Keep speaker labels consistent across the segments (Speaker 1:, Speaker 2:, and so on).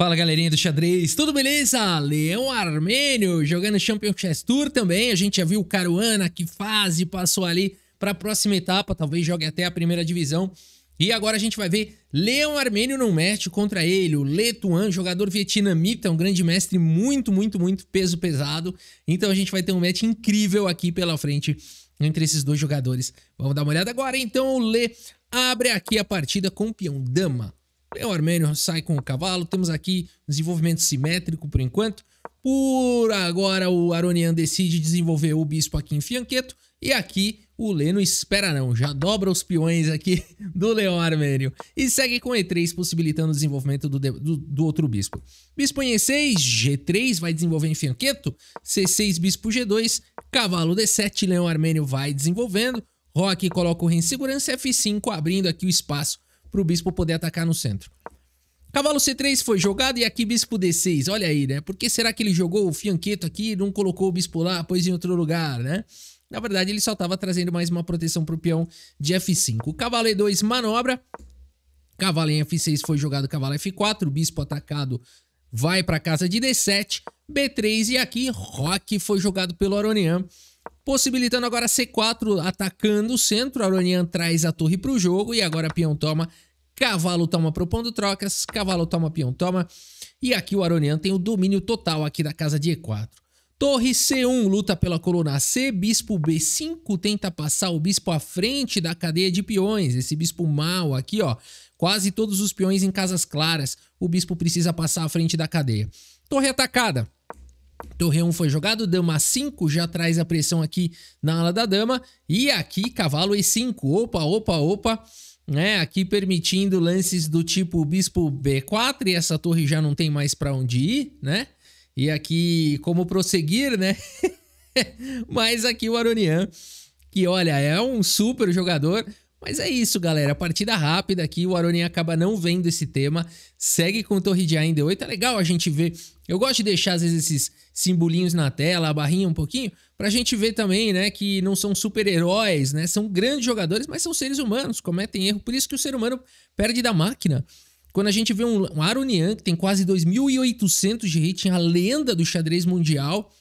Speaker 1: Fala galerinha do xadrez, tudo beleza? Leão Armênio jogando Champion Chess Tour também. A gente já viu o Caruana, que fase passou ali para a próxima etapa, talvez jogue até a primeira divisão. E agora a gente vai ver Leão Armênio num match contra ele, o Letuan, jogador vietnamita, um grande mestre, muito, muito, muito peso pesado. Então a gente vai ter um match incrível aqui pela frente entre esses dois jogadores. Vamos dar uma olhada agora. Então o Lê abre aqui a partida com o peão dama. É, o Armênio sai com o cavalo. Temos aqui desenvolvimento simétrico por enquanto. Por agora, o Aronian decide desenvolver o bispo aqui em Fianqueto. E aqui o Leno espera não, já dobra os peões aqui do Leão Armênio. E segue com E3, possibilitando o desenvolvimento do, de, do, do, outro bispo. Bispo em E6, G3 vai desenvolver em Fianqueto, C6, bispo G2, cavalo D7, Leão Armênio vai desenvolvendo. Rock coloca o rei em segurança, F5, abrindo aqui o espaço para o bispo poder atacar no centro. Cavalo C3 foi jogado e aqui bispo D6. Olha aí, né? Por que será que ele jogou o fianqueto aqui e não colocou o bispo lá, pôs em outro lugar, né? Na verdade, ele só estava trazendo mais uma proteção para o peão de F5. Cavalo E2 manobra. Cavalo em F6 foi jogado cavalo F4. O bispo atacado vai para casa de D7. B3 e aqui Roque foi jogado pelo Aronian. Possibilitando agora C4 atacando o centro. Aronian traz a torre para o jogo. E agora peão toma. Cavalo toma propondo trocas. Cavalo toma, peão toma. E aqui o Aronian tem o domínio total aqui da casa de E4. Torre C1 luta pela coluna C, bispo B5 tenta passar o bispo à frente da cadeia de peões, esse bispo mal aqui, ó. Quase todos os peões em casas claras, o bispo precisa passar à frente da cadeia. Torre atacada. Torre então, foi jogado, dama 5 já traz a pressão aqui na ala da dama. E aqui cavalo e5, opa, opa, opa. Né, aqui permitindo lances do tipo bispo b4 e essa torre já não tem mais para onde ir, né? E aqui como prosseguir, né? Mas aqui o Aronian, que olha, é um super jogador, mas é isso, galera. Partida rápida aqui. O Aronian acaba não vendo esse tema. Segue com Torre de A em D8. É legal a gente ver. Eu gosto de deixar, às vezes, esses simbolinhos na tela, a barrinha um pouquinho, pra gente ver também, né, que não são super-heróis, né? São grandes jogadores, mas são seres humanos, cometem erro. Por isso que o ser humano perde da máquina. Quando a gente vê um, um Aronian, que tem quase 2.800 de rating, a lenda do xadrez mundial,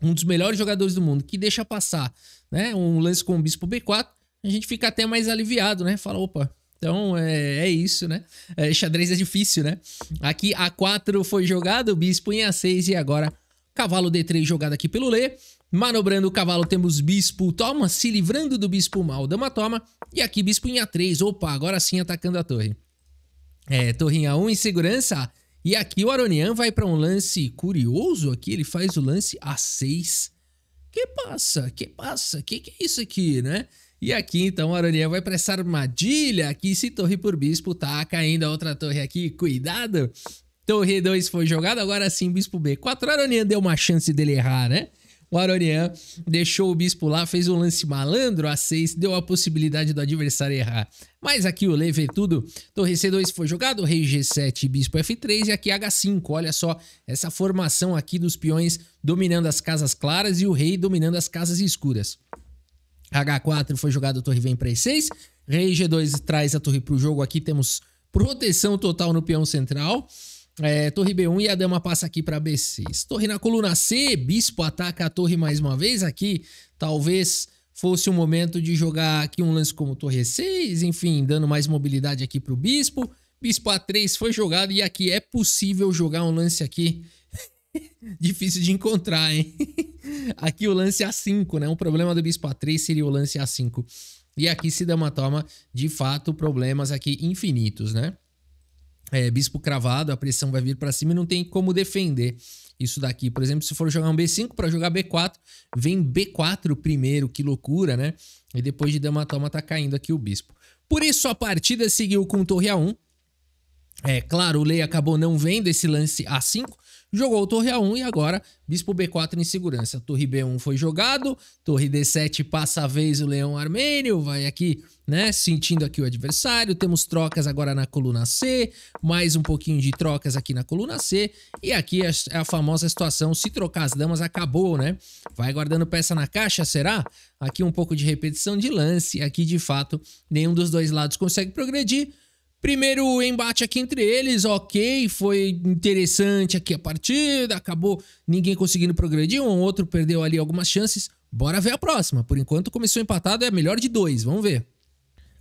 Speaker 1: um dos melhores jogadores do mundo, que deixa passar, né, um lance com o Bispo B4, a gente fica até mais aliviado, né? Fala, opa, então é, é isso, né? É, xadrez é difícil, né? Aqui A4 foi jogado, bispo em A6 e agora cavalo D3 jogado aqui pelo Lê. Manobrando o cavalo, temos bispo toma, se livrando do bispo mal, dama toma. E aqui bispo em A3, opa, agora sim atacando a torre. É, torre em A1 em segurança. E aqui o Aronian vai para um lance curioso aqui, ele faz o lance A6. Que passa? Que passa? Que que é isso aqui, né? E aqui então a Aroniel vai para essa armadilha. Aqui se torre por bispo tá caindo a outra torre aqui. Cuidado. Torre 2 foi jogada, agora sim bispo B4. Aronian deu uma chance dele errar, né? O Aronian deixou o bispo lá, fez um lance malandro, A6 deu a possibilidade do adversário errar. Mas aqui o Lê tudo. Torre C2 foi jogado, rei G7, bispo F3 e aqui H5. Olha só essa formação aqui dos peões dominando as casas claras e o rei dominando as casas escuras. H4 foi jogado a torre vem para E6. Rei G2 traz a torre para o jogo. Aqui temos proteção total no peão central. É, torre B1 e a dama passa aqui para B6. Torre na coluna C, bispo ataca a torre mais uma vez. Aqui talvez fosse o momento de jogar aqui um lance como torre E6, enfim, dando mais mobilidade aqui para o bispo. Bispo A3 foi jogado e aqui é possível jogar um lance aqui Difícil de encontrar, hein? aqui o lance A5, né? Um problema do bispo A3 seria o lance A5. E aqui se dá uma toma, de fato, problemas aqui infinitos, né? É, bispo cravado, a pressão vai vir para cima e não tem como defender isso daqui. Por exemplo, se for jogar um B5 para jogar B4, vem B4 primeiro, que loucura, né? E depois de damatoma tá caindo aqui o bispo. Por isso a partida seguiu com torre A1. É claro, o Lei acabou não vendo esse lance A5, jogou torre A1 e agora bispo B4 em segurança. Torre B1 foi jogado, torre D7 passa a vez o leão armênio, vai aqui, né, sentindo aqui o adversário. Temos trocas agora na coluna C, mais um pouquinho de trocas aqui na coluna C. E aqui é, é a famosa situação, se trocar as damas, acabou, né? Vai guardando peça na caixa, será? Aqui um pouco de repetição de lance, aqui de fato nenhum dos dois lados consegue progredir. Primeiro embate aqui entre eles, ok, foi interessante aqui a partida, acabou ninguém conseguindo progredir, um outro perdeu ali algumas chances. Bora ver a próxima. Por enquanto começou empatado, é melhor de dois, vamos ver.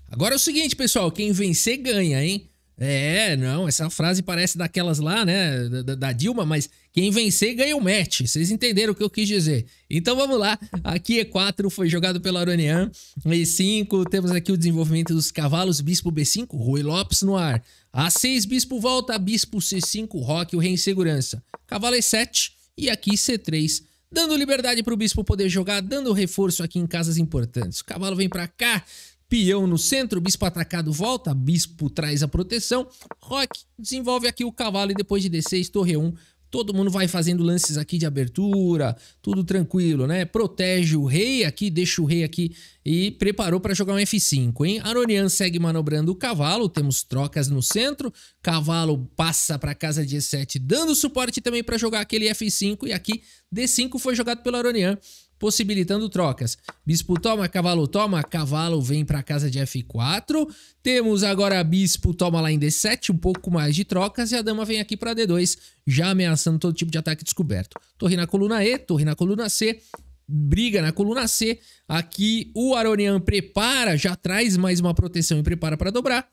Speaker 1: Agora é o seguinte, pessoal, quem vencer ganha, hein? É, não, essa frase parece daquelas lá, né, da, da, Dilma, mas quem vencer ganha o match. Vocês entenderam o que eu quis dizer. Então vamos lá, aqui E4 é foi jogado pelo Aronian, E5, temos aqui o desenvolvimento dos cavalos, bispo B5, Rui Lopes no ar. A6, bispo volta, bispo C5, Roque, o rei em segurança. Cavalo é E7 e aqui C3, dando liberdade para o bispo poder jogar, dando reforço aqui em casas importantes. O cavalo vem para cá, peão no centro, bispo atacado volta, bispo traz a proteção, Rock desenvolve aqui o cavalo e depois de D6, torre 1, todo mundo vai fazendo lances aqui de abertura, tudo tranquilo, né? Protege o rei aqui, deixa o rei aqui e preparou para jogar um F5, hein? Aronian segue manobrando o cavalo, temos trocas no centro, cavalo passa para casa de E7, dando suporte também para jogar aquele F5 e aqui D5 foi jogado pelo Aronian possibilitando trocas. Bispo toma, cavalo toma, cavalo vem para casa de F4. Temos agora bispo toma lá em D7, um pouco mais de trocas, e a dama vem aqui para D2, já ameaçando todo tipo de ataque descoberto. Torre na coluna E, torre na coluna C, briga na coluna C. Aqui o Aronian prepara, já traz mais uma proteção e prepara para dobrar.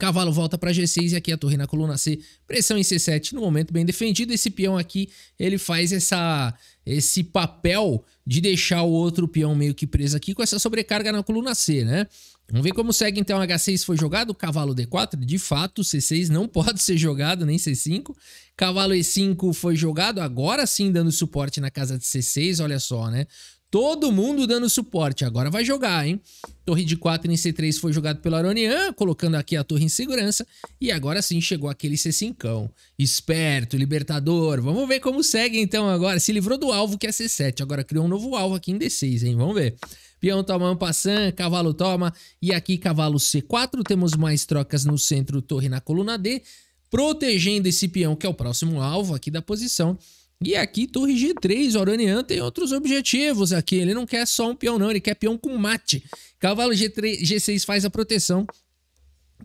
Speaker 1: Cavalo volta para G6 e aqui a torre na coluna C. Pressão em C7 no momento bem defendido. Esse peão aqui, ele faz essa esse papel de deixar o outro peão meio que preso aqui com essa sobrecarga na coluna C, né? Vamos ver como segue então H6 foi jogado, cavalo D4, de fato C6 não pode ser jogado, nem C5. Cavalo E5 foi jogado, agora sim dando suporte na casa de C6, olha só, né? Todo mundo dando suporte. Agora vai jogar, hein? Torre de 4 em C3 foi jogado pelo Aronian, colocando aqui a torre em segurança. E agora sim chegou aquele C5. Esperto, libertador. Vamos ver como segue então agora. Se livrou do alvo que é C7. Agora criou um novo alvo aqui em D6, hein? Vamos ver. Peão toma um passan, cavalo toma. E aqui cavalo C4. Temos mais trocas no centro, torre na coluna D. Protegendo esse peão que é o próximo alvo aqui da posição. E aqui, torre G3, o Oranian tem outros objetivos aqui. Ele não quer só um peão, não. Ele quer peão com mate. Cavalo G3, G6 faz a proteção.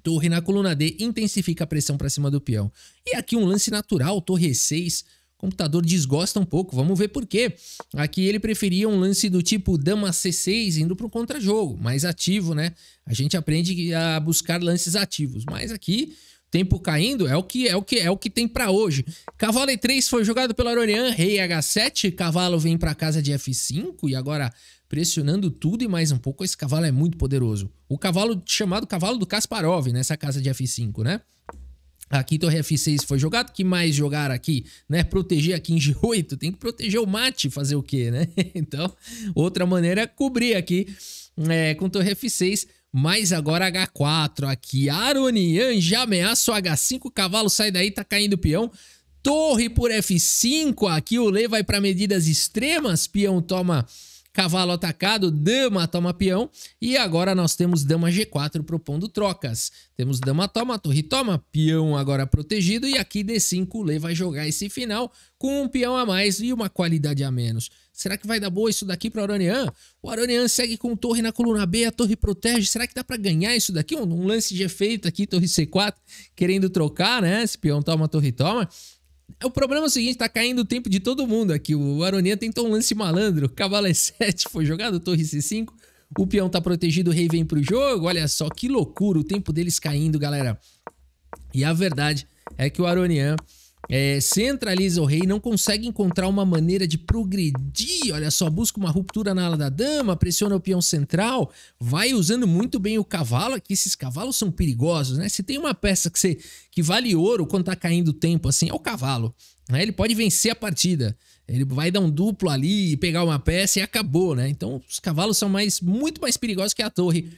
Speaker 1: Torre na coluna D intensifica a pressão para cima do peão. E aqui um lance natural, torre E6. Computador desgosta um pouco, vamos ver por quê. Aqui ele preferia um lance do tipo dama C6 indo para o contra-jogo, mais ativo, né? A gente aprende a buscar lances ativos, mas aqui tempo caindo, é o que é o que é o que tem para hoje. Cavalo E3 foi jogado pelo Aronian, rei H7, cavalo vem para casa de F5 e agora pressionando tudo e mais um pouco, esse cavalo é muito poderoso. O cavalo chamado cavalo do Kasparov nessa casa de F5, né? Aqui torre F6 foi jogado, que mais jogar aqui, né? Proteger aqui em G8, tem que proteger o mate, fazer o quê, né? Então, outra maneira é cobrir aqui é, com torre F6 mas agora H4 aqui. Aronian já ameaça o H5. Cavalo sai daí, tá caindo peão. Torre por F5. Aqui o Lê vai para medidas extremas. Peão toma cavalo atacado, dama toma peão, e agora nós temos dama G4 propondo trocas. Temos dama toma, torre toma, peão agora protegido, e aqui D5 o Lê vai jogar esse final com um peão a mais e uma qualidade a menos. Será que vai dar boa isso daqui para o Aronian? O Aronian segue com torre na coluna B, a torre protege. Será que dá para ganhar isso daqui? Um, um, lance de efeito aqui, torre C4, querendo trocar, né? Esse peão toma, torre toma. É o problema é o seguinte, tá caindo o tempo de todo mundo aqui. O Aronia tentou um lance malandro, cavalo é 7, foi jogado, torre é C5. O peão tá protegido, o rei vem pro jogo. Olha só, que loucura, o tempo deles caindo, galera. E a verdade é que o Aronian é, centraliza o rei, não consegue encontrar uma maneira de progredir. Olha só, busca uma ruptura na ala da dama, pressiona o peão central, vai usando muito bem o cavalo, que esses cavalos são perigosos, né? Se tem uma peça que, você, que vale ouro quando tá caindo o tempo, assim, é o cavalo. Né? Ele pode vencer a partida. Ele vai dar um duplo ali e pegar uma peça e acabou, né? Então os cavalos são mais muito mais perigosos que a torre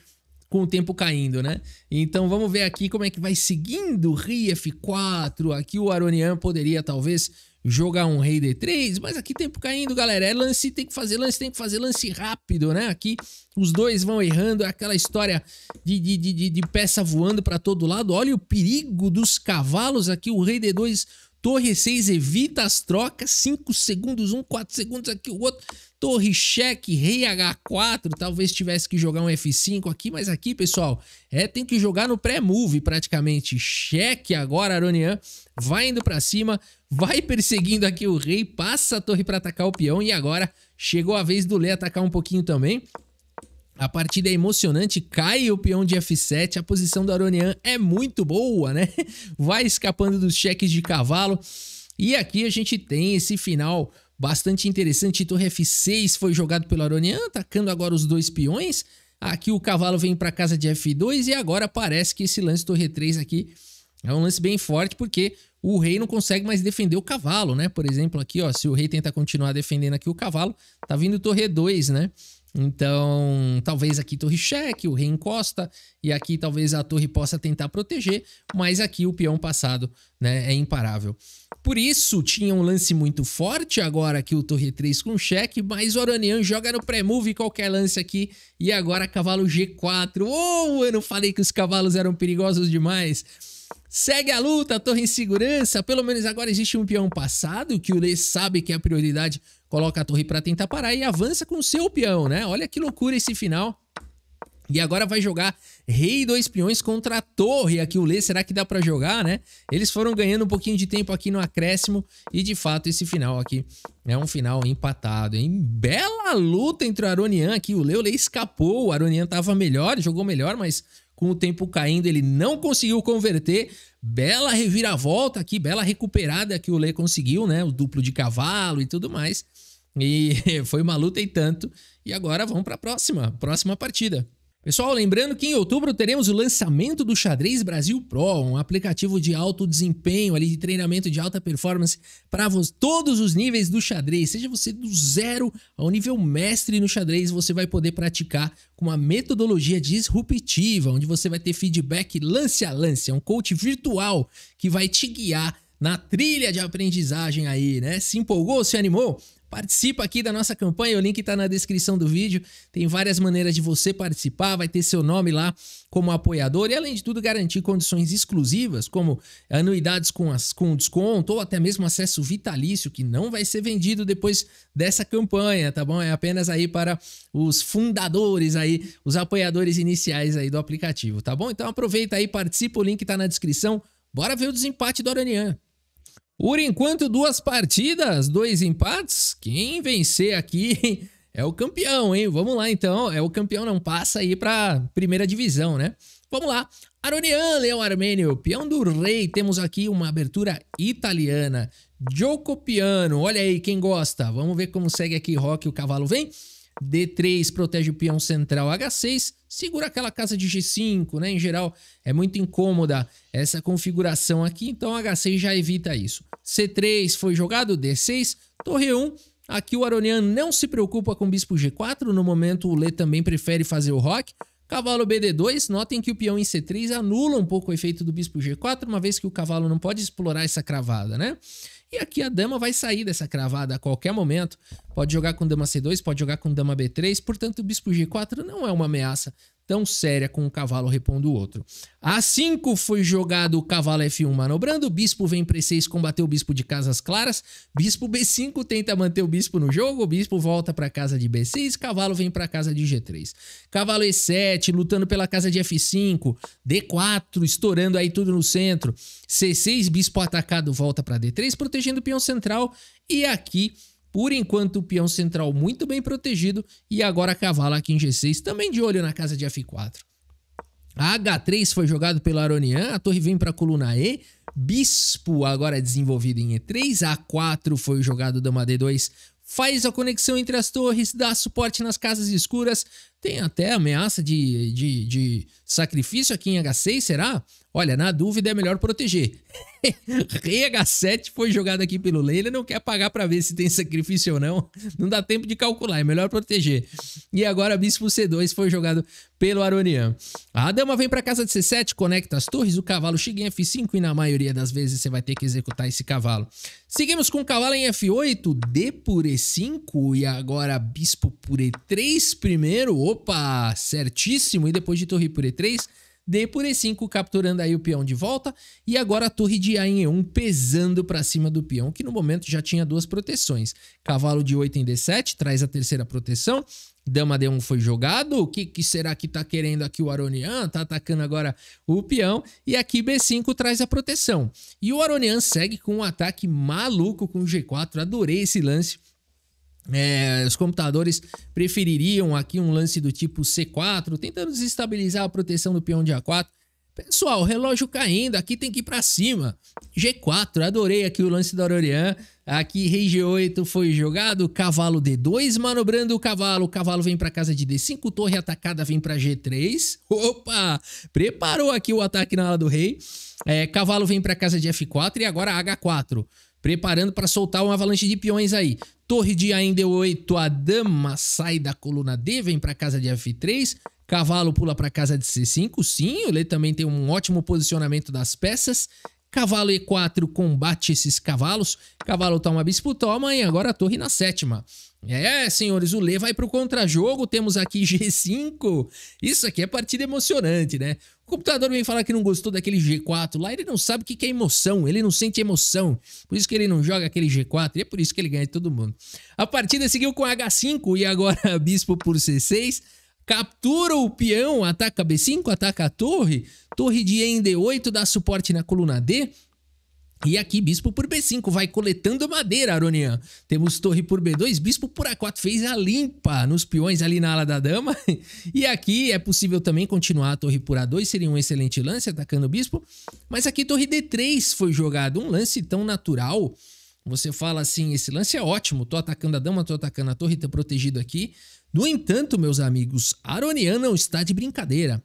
Speaker 1: com o tempo caindo, né? Então vamos ver aqui como é que vai seguindo rei F4. Aqui o Aronian poderia talvez jogar um rei D3, mas aqui tempo caindo, galera. É lance, tem que fazer lance, tem que fazer lance rápido, né? Aqui os dois vão errando, é aquela história de, de, de, de peça voando para todo lado. Olha o perigo dos cavalos aqui, o rei D2 Torre 6 evita as trocas, 5 segundos, um 4 segundos aqui, o outro. Torre cheque, rei H4, talvez tivesse que jogar um F5 aqui, mas aqui, pessoal, é tem que jogar no pré-move praticamente. Cheque agora, Aronian, vai indo para cima, vai perseguindo aqui o rei, passa a torre para atacar o peão e agora chegou a vez do Lê atacar um pouquinho também. A partida é emocionante, cai o peão de F7, a posição do Aronian é muito boa, né? Vai escapando dos cheques de cavalo. E aqui a gente tem esse final bastante interessante. Torre F6 foi jogado pelo Aronian, atacando agora os dois peões. Aqui o cavalo vem para casa de F2 e agora parece que esse lance Torre 3 aqui é um lance bem forte porque o rei não consegue mais defender o cavalo, né? Por exemplo, aqui, ó, se o rei tenta continuar defendendo aqui o cavalo, tá vindo Torre 2, né? Então, talvez aqui torre cheque, o rei encosta, e aqui talvez a torre possa tentar proteger, mas aqui o peão passado né, é imparável. Por isso, tinha um lance muito forte agora aqui o torre 3 com cheque, mas o Aranian joga no pré-move qualquer lance aqui, e agora cavalo G4. Oh, eu não falei que os cavalos eram perigosos demais! Segue a luta, torre em segurança. Pelo menos agora existe um peão passado que o Lê sabe que é a prioridade coloca a torre para tentar parar e avança com o seu peão, né? Olha que loucura esse final. E agora vai jogar rei dois peões contra a torre aqui o Lê, será que dá para jogar, né? Eles foram ganhando um pouquinho de tempo aqui no acréscimo e de fato esse final aqui é um final empatado, hein? Bela luta entre o Aronian aqui, o Lê, o Lê escapou, o Aronian tava melhor, jogou melhor, mas com o tempo caindo, ele não conseguiu converter. Bela reviravolta aqui, bela recuperada que o Lê conseguiu, né? O duplo de cavalo e tudo mais. E foi uma luta e tanto. E agora vamos para a próxima, próxima partida. Pessoal, lembrando que em outubro teremos o lançamento do Xadrez Brasil Pro, um aplicativo de alto desempenho, ali de treinamento de alta performance para todos os níveis do xadrez. Seja você do zero ao nível mestre no xadrez, você vai poder praticar com uma metodologia disruptiva, onde você vai ter feedback lance a lance, é um coach virtual que vai te guiar na trilha de aprendizagem aí, né? Se empolgou, se animou? Participa aqui da nossa campanha, o link está na descrição do vídeo. Tem várias maneiras de você participar, vai ter seu nome lá como apoiador e além de tudo garantir condições exclusivas como anuidades com, as, com desconto ou até mesmo acesso vitalício que não vai ser vendido depois dessa campanha, tá bom? É apenas aí para os fundadores aí, os apoiadores iniciais aí do aplicativo, tá bom? Então aproveita aí, participa, o link está na descrição. Bora ver o desempate do Aranian. Por enquanto, duas partidas, dois empates. Quem vencer aqui é o campeão, hein? Vamos lá então. É o campeão, não passa aí para primeira divisão, né? Vamos lá. Aronian, Leão Armênio, peão do rei. Temos aqui uma abertura italiana. Gioco Piano, olha aí quem gosta. Vamos ver como segue aqui. Rock, o cavalo vem. D3 protege o peão central H6, segura aquela casa de G5, né? Em geral, é muito incômoda essa configuração aqui, então H6 já evita isso. C3 foi jogado, D6, torre 1. Aqui o Aronian não se preocupa com bispo G4, no momento o Lê também prefere fazer o rock. Cavalo BD2, notem que o peão em C3 anula um pouco o efeito do bispo G4, uma vez que o cavalo não pode explorar essa cravada, né? E aqui a dama vai sair dessa cravada a qualquer momento. Pode jogar com dama C2, pode jogar com dama B3. Portanto, o bispo G4 não é uma ameaça tão séria com o cavalo repondo o outro. A5 foi jogado o cavalo F1 manobrando, bispo vem para E6 combater o bispo de Casas Claras, bispo B5 tenta manter o bispo no jogo, o bispo volta para casa de B6, cavalo vem para casa de G3. Cavalo E7 lutando pela casa de F5, D4 estourando aí tudo no centro, C6 bispo atacado volta para D3 protegendo o peão central e aqui por enquanto, o peão central muito bem protegido e agora a cavala aqui em G6, também de olho na casa de F4. A H3 foi jogado pelo Aronian, a torre vem para a coluna E, bispo agora é desenvolvido em E3, A4 foi jogado dama D2, faz a conexão entre as torres, dá suporte nas casas escuras, tem até ameaça de, de, de sacrifício aqui em H6, será? Olha, na dúvida é melhor proteger. Rei H7 foi jogado aqui pelo Leila, não quer pagar para ver se tem sacrifício ou não. Não dá tempo de calcular, é melhor proteger. E agora Bispo C2 foi jogado pelo Aronian. A dama vem para casa de C7, conecta as torres, o cavalo chega em F5 e na maioria das vezes você vai ter que executar esse cavalo. Seguimos com o cavalo em F8, D por E5 e agora Bispo por E3 primeiro. Opa! Opa, certíssimo. E depois de torre por E3, D por E5, capturando aí o peão de volta. E agora a torre de A em E1 pesando para cima do peão, que no momento já tinha duas proteções. Cavalo de 8 em D7, traz a terceira proteção. Dama D1 foi jogado. O que, que será que está querendo aqui o Aronian? Tá atacando agora o peão. E aqui B5 traz a proteção. E o Aronian segue com um ataque maluco com G4. Adorei esse lance é, os computadores prefeririam aqui um lance do tipo C4, tentando desestabilizar a proteção do peão de A4. Pessoal, relógio caindo, aqui tem que ir para cima. G4, adorei aqui o lance da Aurorian. Aqui rei G8 foi jogado, cavalo D2 manobrando o cavalo. O cavalo vem para casa de D5, torre atacada vem para G3. Opa! Preparou aqui o ataque na ala do rei. É, cavalo vem para casa de F4 e agora H4 preparando para soltar uma avalanche de peões aí. Torre de A em D8, a dama sai da coluna D, vem para casa de F3. Cavalo pula para casa de C5. Sim, o Lê também tem um ótimo posicionamento das peças. Cavalo E4 combate esses cavalos. Cavalo toma bispo toma e agora a torre na sétima. É, senhores, o Lê vai pro contra-jogo, temos aqui G5. Isso aqui é partida emocionante, né? O computador vem falar que não gostou daquele G4 lá, ele não sabe o que é emoção, ele não sente emoção. Por isso que ele não joga aquele G4 e é por isso que ele ganha de todo mundo. A partida seguiu com H5 e agora Bispo por C6 captura o peão, ataca B5, ataca a torre, torre de E em D8 dá suporte na coluna D, e aqui, bispo por B5, vai coletando madeira, Aronian. Temos torre por B2, bispo por A4, fez a limpa nos peões ali na ala da dama. E aqui é possível também continuar a torre por A2, seria um excelente lance atacando o bispo. Mas aqui torre D3 foi jogado, um lance tão natural. Você fala assim, esse lance é ótimo, tô atacando a dama, tô atacando a torre, tá protegido aqui. No entanto, meus amigos, Aronian não está de brincadeira.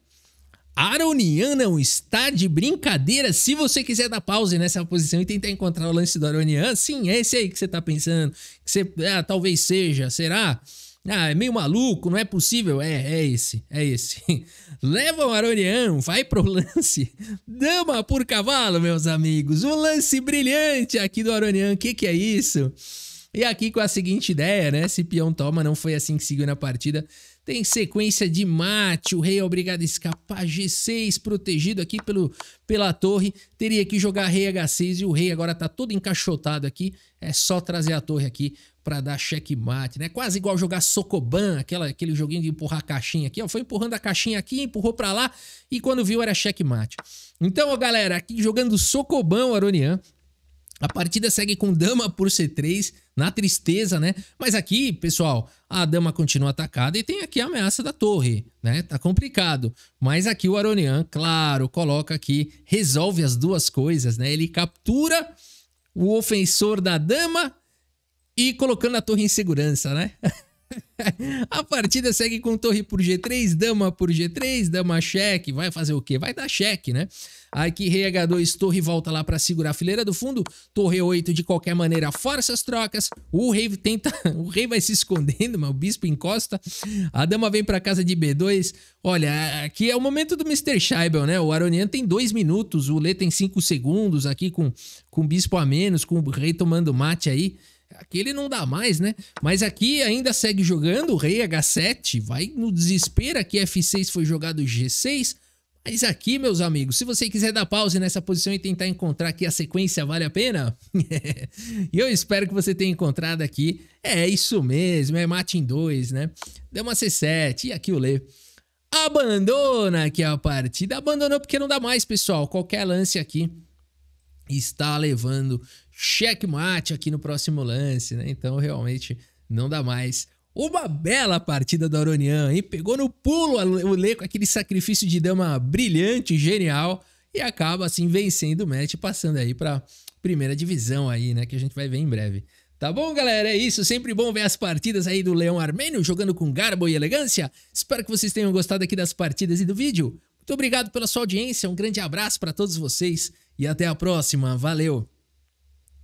Speaker 1: Aronian não está de brincadeira. Se você quiser dar pause nessa posição e tentar encontrar o lance do Aronian, sim, é esse aí que você está pensando. Que você, ah, talvez seja, será? Ah, é meio maluco, não é possível. É, é esse, é esse. Leva o Aronian, vai pro lance. Dama por cavalo, meus amigos. Um lance brilhante aqui do Aronian. O que, que é isso? E aqui com a seguinte ideia, né? Se peão toma, não foi assim que seguiu na partida. Tem sequência de mate, o rei é obrigado a escapar, G6 protegido aqui pelo, pela torre. Teria que jogar rei H6 e o rei agora tá todo encaixotado aqui. É só trazer a torre aqui para dar checkmate, né? Quase igual jogar Socoban, aquela, aquele joguinho de empurrar a caixinha aqui, ó. Foi empurrando a caixinha aqui, empurrou para lá e quando viu era checkmate. Então, ó, galera, aqui jogando Socoban o Aronian. A partida segue com dama por C3, na tristeza, né? Mas aqui, pessoal, a dama continua atacada e tem aqui a ameaça da torre, né? Tá complicado. Mas aqui o Aronian, claro, coloca aqui, resolve as duas coisas, né? Ele captura o ofensor da dama e colocando a torre em segurança, né? a partida segue com torre por G3, dama por G3, dama cheque, vai fazer o quê? Vai dar cheque, né? Aqui rei H2, torre volta lá para segurar a fileira do fundo. Torre 8 de qualquer maneira força as trocas. O rei tenta, o rei vai se escondendo, mas o bispo encosta. A dama vem para casa de B2. Olha, aqui é o momento do Mr. Scheibel, né? O Aronian tem 2 minutos, o Lê tem 5 segundos aqui com com o bispo a menos, com o rei tomando mate aí. Aqui ele não dá mais, né? Mas aqui ainda segue jogando, o rei é H7, vai no desespero, aqui F6 foi jogado G6, mas aqui, meus amigos, se você quiser dar pause nessa posição e tentar encontrar que a sequência vale a pena, E eu espero que você tenha encontrado aqui. É isso mesmo, é em 2, né? Deu uma C7 e aqui o Lê abandona aqui a partida. Abandonou porque não dá mais, pessoal. Qualquer lance aqui está levando checkmate aqui no próximo lance, né? Então, realmente, não dá mais. Uma bela partida do Aronian, hein? Pegou no pulo o Lê com aquele sacrifício de dama brilhante, genial, e acaba assim vencendo o match, passando aí para primeira divisão aí, né? Que a gente vai ver em breve. Tá bom, galera? É isso. Sempre bom ver as partidas aí do Leão Armênio jogando com garbo e elegância. Espero que vocês tenham gostado aqui das partidas e do vídeo. Muito obrigado pela sua audiência, um grande abraço para todos vocês e até a próxima. Valeu!